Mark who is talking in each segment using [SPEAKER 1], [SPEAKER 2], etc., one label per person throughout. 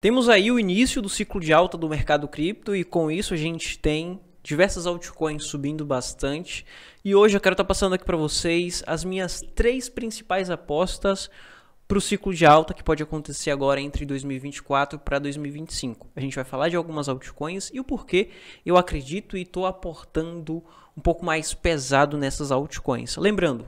[SPEAKER 1] Temos aí o início do ciclo de alta do mercado cripto e com isso a gente tem diversas altcoins subindo bastante. E hoje eu quero estar tá passando aqui para vocês as minhas três principais apostas para o ciclo de alta que pode acontecer agora entre 2024 para 2025. A gente vai falar de algumas altcoins e o porquê eu acredito e estou aportando um pouco mais pesado nessas altcoins. Lembrando,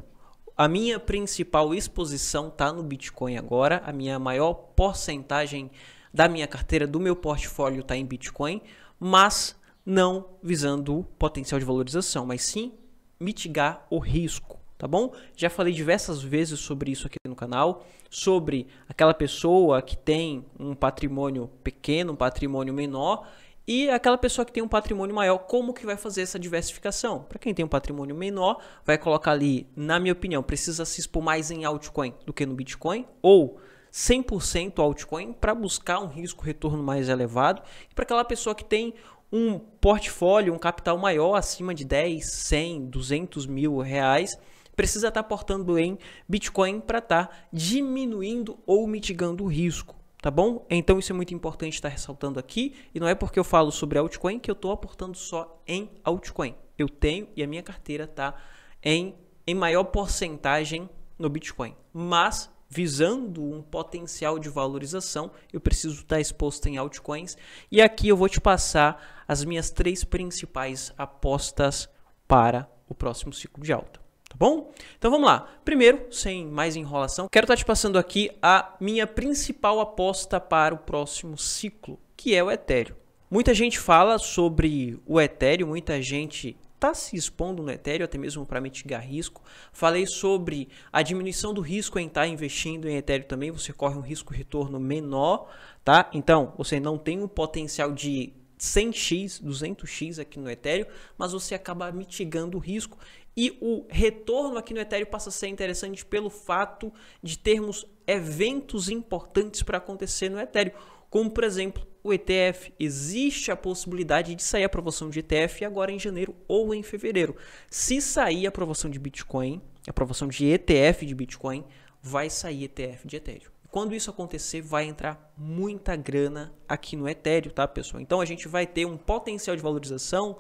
[SPEAKER 1] a minha principal exposição está no Bitcoin agora, a minha maior porcentagem da minha carteira, do meu portfólio está em Bitcoin, mas não visando o potencial de valorização, mas sim mitigar o risco, tá bom? Já falei diversas vezes sobre isso aqui no canal, sobre aquela pessoa que tem um patrimônio pequeno, um patrimônio menor e aquela pessoa que tem um patrimônio maior, como que vai fazer essa diversificação? Para quem tem um patrimônio menor, vai colocar ali, na minha opinião, precisa se expor mais em altcoin do que no Bitcoin ou 100% altcoin para buscar um risco retorno mais elevado e para aquela pessoa que tem um portfólio, um capital maior acima de 10, 100, 200 mil reais, precisa estar tá portando em Bitcoin para estar tá diminuindo ou mitigando o risco. Tá bom? Então isso é muito importante estar tá ressaltando aqui. E não é porque eu falo sobre altcoin que eu estou aportando só em altcoin. Eu tenho e a minha carteira está em, em maior porcentagem no Bitcoin. Mas visando um potencial de valorização, eu preciso estar exposto em altcoins. E aqui eu vou te passar as minhas três principais apostas para o próximo ciclo de alta. Tá bom? Então vamos lá. Primeiro, sem mais enrolação, quero estar te passando aqui a minha principal aposta para o próximo ciclo, que é o Ethereum. Muita gente fala sobre o Ethereum, muita gente está se expondo no Ethereum, até mesmo para mitigar risco. Falei sobre a diminuição do risco em estar tá investindo em Ethereum também, você corre um risco retorno menor, tá? Então, você não tem um potencial de 100x, 200x aqui no Ethereum, mas você acaba mitigando o risco e o retorno aqui no Ethereum passa a ser interessante pelo fato de termos eventos importantes para acontecer no Ethereum como por exemplo o ETF. Existe a possibilidade de sair a aprovação de ETF agora em janeiro ou em fevereiro. Se sair a aprovação de Bitcoin, a aprovação de ETF de Bitcoin, vai sair ETF de Ethereum. Quando isso acontecer, vai entrar muita grana aqui no Ethereum, tá, pessoal? Então a gente vai ter um potencial de valorização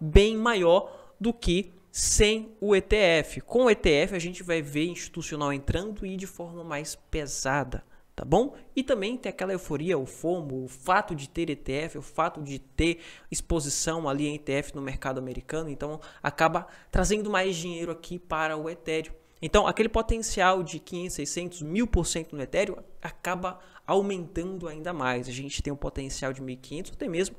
[SPEAKER 1] bem maior do que sem o ETF. Com o ETF, a gente vai ver institucional entrando e de forma mais pesada tá bom? E também tem aquela euforia, o FOMO, o fato de ter ETF, o fato de ter exposição ali em ETF no mercado americano, então acaba trazendo mais dinheiro aqui para o Ethereum. Então, aquele potencial de 500, 600, 1000% no Ethereum acaba aumentando ainda mais. A gente tem um potencial de 1500, até mesmo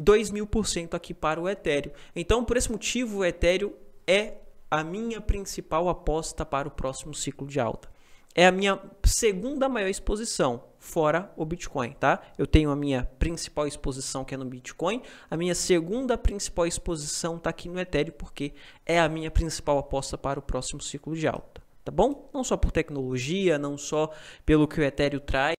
[SPEAKER 1] 2000% aqui para o Ethereum. Então, por esse motivo, o Ethereum é a minha principal aposta para o próximo ciclo de alta é a minha segunda maior exposição, fora o Bitcoin, tá? Eu tenho a minha principal exposição que é no Bitcoin, a minha segunda principal exposição tá aqui no Ethereum, porque é a minha principal aposta para o próximo ciclo de alta, tá bom? Não só por tecnologia, não só pelo que o Ethereum traz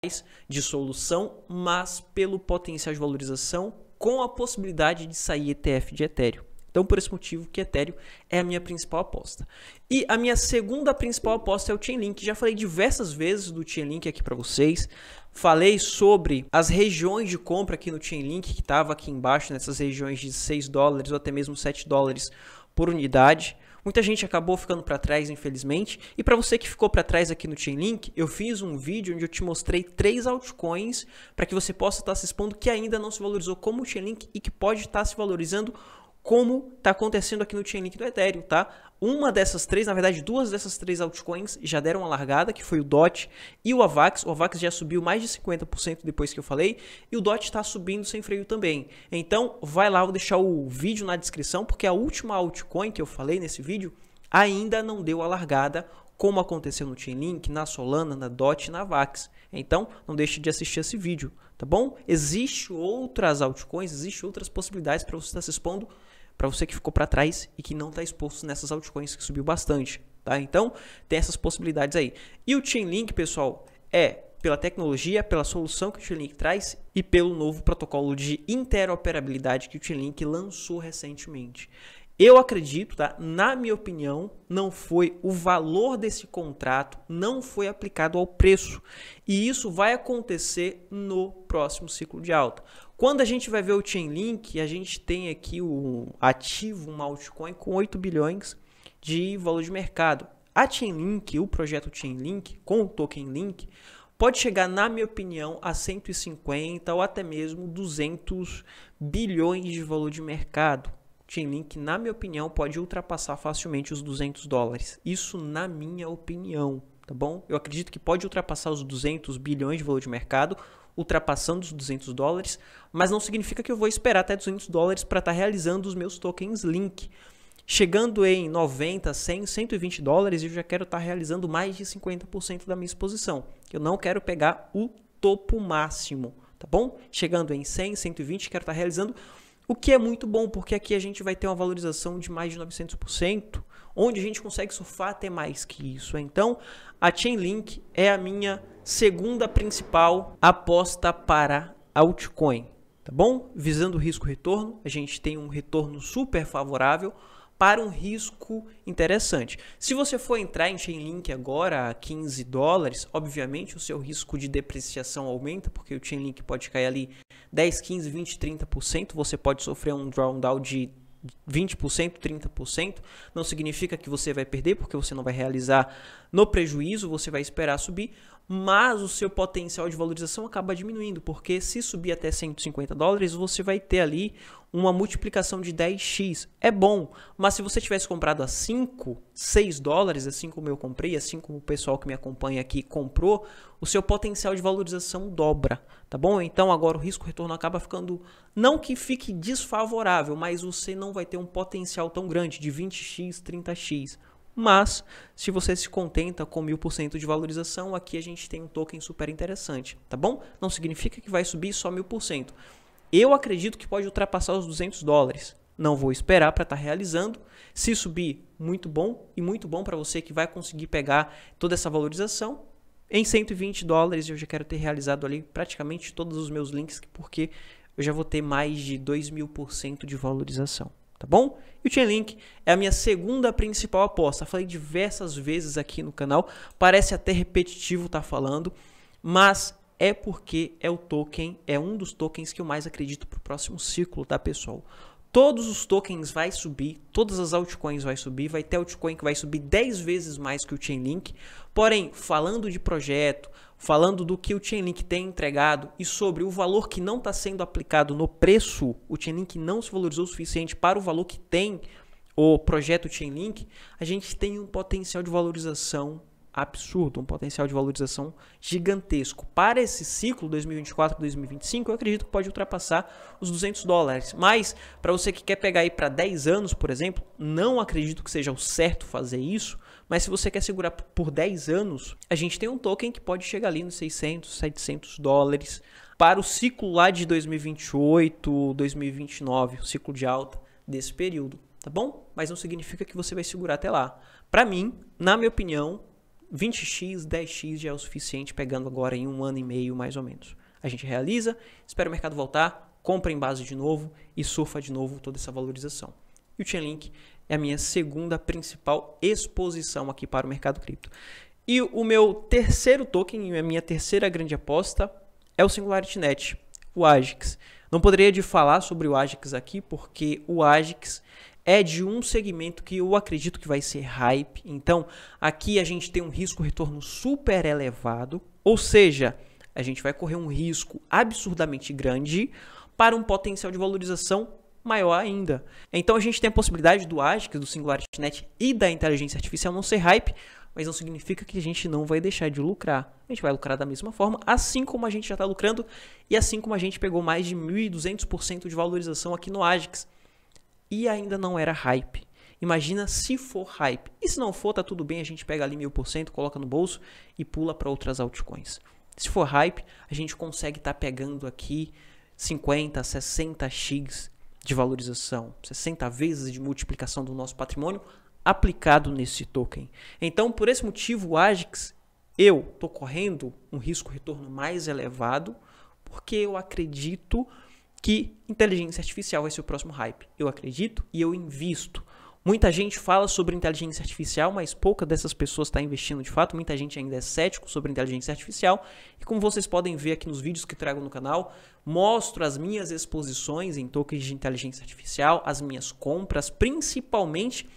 [SPEAKER 1] de solução, mas pelo potencial de valorização com a possibilidade de sair ETF de Ethereum. Então, por esse motivo que Ethereum é a minha principal aposta. E a minha segunda principal aposta é o Chainlink. Já falei diversas vezes do Chainlink aqui para vocês. Falei sobre as regiões de compra aqui no Chainlink, que estava aqui embaixo, nessas regiões de 6 dólares ou até mesmo 7 dólares por unidade. Muita gente acabou ficando para trás, infelizmente. E para você que ficou para trás aqui no Chainlink, eu fiz um vídeo onde eu te mostrei três altcoins para que você possa estar tá se expondo que ainda não se valorizou como o Chainlink e que pode estar tá se valorizando como está acontecendo aqui no Chainlink do Ethereum, tá? Uma dessas três, na verdade, duas dessas três altcoins já deram uma largada, que foi o DOT e o AVAX. O AVAX já subiu mais de 50% depois que eu falei, e o DOT está subindo sem freio também. Então, vai lá, vou deixar o vídeo na descrição, porque a última altcoin que eu falei nesse vídeo ainda não deu a largada, como aconteceu no Chainlink, na Solana, na DOT e na AVAX. Então, não deixe de assistir esse vídeo, tá bom? Existem outras altcoins, existem outras possibilidades para você estar se expondo para você que ficou para trás e que não está exposto nessas altcoins que subiu bastante, tá? Então, tem essas possibilidades aí. E o Chainlink, pessoal, é pela tecnologia, pela solução que o Chainlink traz e pelo novo protocolo de interoperabilidade que o Chainlink lançou recentemente. Eu acredito, tá? Na minha opinião, não foi o valor desse contrato, não foi aplicado ao preço. E isso vai acontecer no próximo ciclo de alta. Quando a gente vai ver o Chainlink, a gente tem aqui o ativo, um altcoin com 8 bilhões de valor de mercado. A Chainlink, o projeto Chainlink, com o token Link, pode chegar, na minha opinião, a 150 ou até mesmo 200 bilhões de valor de mercado. Chainlink, na minha opinião, pode ultrapassar facilmente os 200 dólares. Isso na minha opinião, tá bom? Eu acredito que pode ultrapassar os 200 bilhões de valor de mercado ultrapassando os 200 dólares, mas não significa que eu vou esperar até 200 dólares para estar tá realizando os meus tokens Link. Chegando em 90, 100, 120 dólares, eu já quero estar tá realizando mais de 50% da minha exposição. Eu não quero pegar o topo máximo, tá bom? Chegando em 100, 120, quero estar tá realizando, o que é muito bom, porque aqui a gente vai ter uma valorização de mais de 900%, onde a gente consegue surfar até mais que isso. Então, a Chainlink é a minha segunda principal aposta para altcoin, tá bom? Visando risco-retorno, a gente tem um retorno super favorável para um risco interessante. Se você for entrar em Chainlink agora a 15 dólares, obviamente o seu risco de depreciação aumenta, porque o Chainlink pode cair ali 10, 15, 20, 30%, você pode sofrer um drawdown de 20%, 30%, não significa que você vai perder, porque você não vai realizar no prejuízo, você vai esperar subir, mas o seu potencial de valorização acaba diminuindo, porque se subir até 150 dólares, você vai ter ali uma multiplicação de 10x. É bom, mas se você tivesse comprado a 5, 6 dólares, assim como eu comprei, assim como o pessoal que me acompanha aqui comprou, o seu potencial de valorização dobra, tá bom? Então agora o risco retorno acaba ficando não que fique desfavorável, mas você não vai ter um potencial tão grande de 20x, 30x. Mas, se você se contenta com 1000% de valorização, aqui a gente tem um token super interessante, tá bom? Não significa que vai subir só 1000%. Eu acredito que pode ultrapassar os 200 dólares. Não vou esperar para estar tá realizando. Se subir, muito bom. E muito bom para você que vai conseguir pegar toda essa valorização. Em 120 dólares, eu já quero ter realizado ali praticamente todos os meus links, porque eu já vou ter mais de 2000% mil por cento de valorização tá bom? E o Chainlink é a minha segunda principal aposta. Falei diversas vezes aqui no canal, parece até repetitivo estar tá falando, mas é porque é o token, é um dos tokens que eu mais acredito para o próximo ciclo, tá pessoal? todos os tokens vai subir, todas as altcoins vai subir, vai ter altcoin que vai subir 10 vezes mais que o Chainlink. Porém, falando de projeto, falando do que o Chainlink tem entregado e sobre o valor que não está sendo aplicado no preço, o Chainlink não se valorizou o suficiente para o valor que tem o projeto Chainlink, a gente tem um potencial de valorização absurdo, um potencial de valorização gigantesco. Para esse ciclo 2024-2025, eu acredito que pode ultrapassar os 200 dólares. Mas para você que quer pegar aí para 10 anos, por exemplo, não acredito que seja o certo fazer isso, mas se você quer segurar por 10 anos, a gente tem um token que pode chegar ali nos 600, 700 dólares para o ciclo lá de 2028, 2029, o ciclo de alta desse período, tá bom? Mas não significa que você vai segurar até lá. Para mim, na minha opinião, 20x, 10x já é o suficiente, pegando agora em um ano e meio mais ou menos. A gente realiza, espera o mercado voltar, compra em base de novo e surfa de novo toda essa valorização. E o Chainlink é a minha segunda principal exposição aqui para o mercado cripto. E o meu terceiro token, a minha terceira grande aposta, é o SingularityNet, o AGIX. Não poderia de falar sobre o AGIX aqui, porque o AGIX é de um segmento que eu acredito que vai ser hype. Então, aqui a gente tem um risco retorno super elevado, ou seja, a gente vai correr um risco absurdamente grande para um potencial de valorização maior ainda. Então a gente tem a possibilidade do ASICS, do SingularityNet e da inteligência artificial não ser hype, mas não significa que a gente não vai deixar de lucrar. A gente vai lucrar da mesma forma, assim como a gente já está lucrando e assim como a gente pegou mais de 1.200% de valorização aqui no AGICS e ainda não era hype. Imagina se for hype. E se não for, tá tudo bem, a gente pega ali mil por cento, coloca no bolso e pula para outras altcoins. Se for hype, a gente consegue estar tá pegando aqui 50, 60 x de valorização, 60 vezes de multiplicação do nosso patrimônio aplicado nesse token. Então, por esse motivo, o AGIX, eu estou correndo um risco retorno mais elevado, porque eu acredito que inteligência artificial vai ser o próximo hype. Eu acredito e eu invisto. Muita gente fala sobre inteligência artificial, mas pouca dessas pessoas está investindo de fato. Muita gente ainda é cético sobre inteligência artificial. E como vocês podem ver aqui nos vídeos que trago no canal, mostro as minhas exposições em tokens de inteligência artificial, as minhas compras, principalmente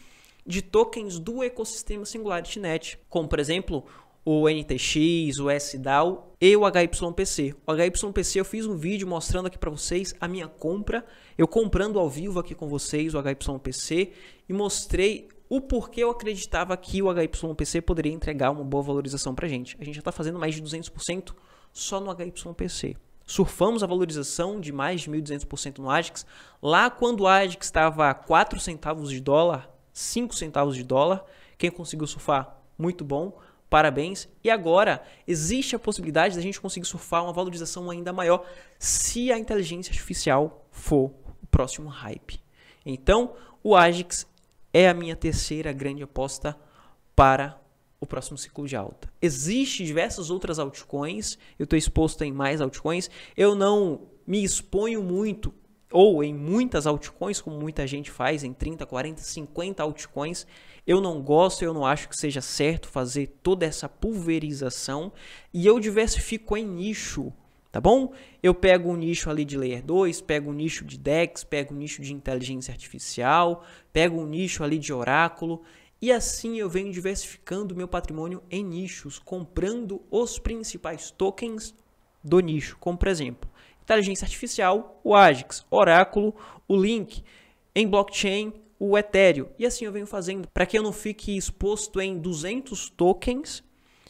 [SPEAKER 1] de tokens do ecossistema Singularity Net, como por exemplo o NTX, o SDAO e o HYPC. O HYPC eu fiz um vídeo mostrando aqui para vocês a minha compra, eu comprando ao vivo aqui com vocês o HYPC e mostrei o porquê eu acreditava que o HYPC poderia entregar uma boa valorização para a gente. A gente já está fazendo mais de 200% só no HYPC. Surfamos a valorização de mais de 1.200% no ADX. Lá quando o ADX estava a 4 centavos de dólar, 5 centavos de dólar, quem conseguiu surfar, muito bom parabéns. E agora existe a possibilidade da gente conseguir surfar uma valorização ainda maior se a inteligência artificial for o próximo hype. Então, o Agix é a minha terceira grande aposta para o próximo ciclo de alta. Existem diversas outras altcoins, eu estou exposto em mais altcoins, eu não me exponho muito ou em muitas altcoins, como muita gente faz, em 30, 40, 50 altcoins. Eu não gosto, eu não acho que seja certo fazer toda essa pulverização e eu diversifico em nicho, tá bom? Eu pego um nicho ali de Layer 2, pego um nicho de DEX, pego um nicho de inteligência artificial, pego um nicho ali de oráculo e assim eu venho diversificando meu patrimônio em nichos, comprando os principais tokens do nicho, como por exemplo, inteligência artificial, o Agix, Oráculo, o Link, em blockchain, o Ethereum. E assim eu venho fazendo para que eu não fique exposto em 200 tokens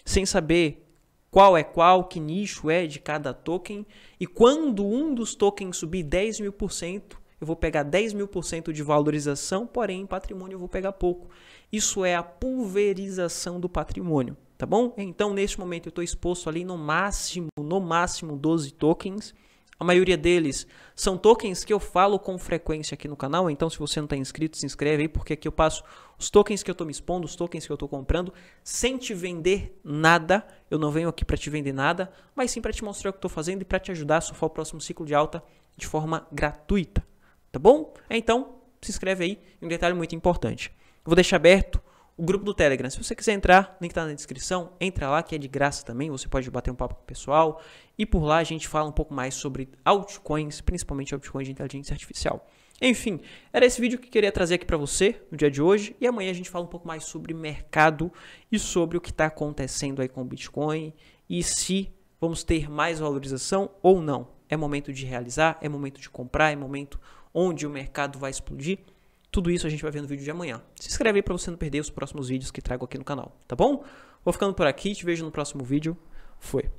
[SPEAKER 1] sem saber qual é qual, que nicho é de cada token. E quando um dos tokens subir 10 mil por cento, eu vou pegar 10 mil por cento de valorização, porém em patrimônio eu vou pegar pouco. Isso é a pulverização do patrimônio, tá bom? Então, neste momento, eu estou exposto ali no máximo, no máximo 12 tokens. A maioria deles são tokens que eu falo com frequência aqui no canal, então se você não está inscrito, se inscreve aí, porque aqui eu passo os tokens que eu estou me expondo, os tokens que eu estou comprando, sem te vender nada. Eu não venho aqui para te vender nada, mas sim para te mostrar o que estou fazendo e para te ajudar a sofrer o próximo ciclo de alta de forma gratuita. Tá bom? Então, se inscreve aí. Um detalhe muito importante. Eu vou deixar aberto o grupo do Telegram. Se você quiser entrar, link está na descrição, entra lá que é de graça também, você pode bater um papo com o pessoal e por lá a gente fala um pouco mais sobre altcoins, principalmente altcoins de inteligência artificial. Enfim, era esse vídeo que eu queria trazer aqui para você no dia de hoje e amanhã a gente fala um pouco mais sobre mercado e sobre o que está acontecendo aí com o Bitcoin e se vamos ter mais valorização ou não. É momento de realizar, é momento de comprar, é momento onde o mercado vai explodir. Tudo isso a gente vai ver no vídeo de amanhã. Se inscreve aí para você não perder os próximos vídeos que trago aqui no canal, tá bom? Vou ficando por aqui, te vejo no próximo vídeo. Fui.